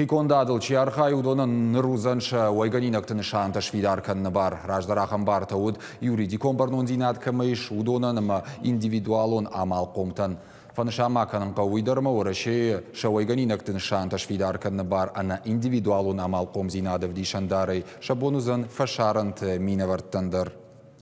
Хиконда адылчи архай удона нырузанша ойганинактын шанташ видарканны бар. Раждар ахамбар тауд юриди зинат динат камыш ма индивидуалон амал комтан. Фанышамаканын қауыдарма ораши шауайганинактын шанташ видарканны бар ана индивидуалон амал ком зинадывди шандары шабонузан фашарант минаварттандыр.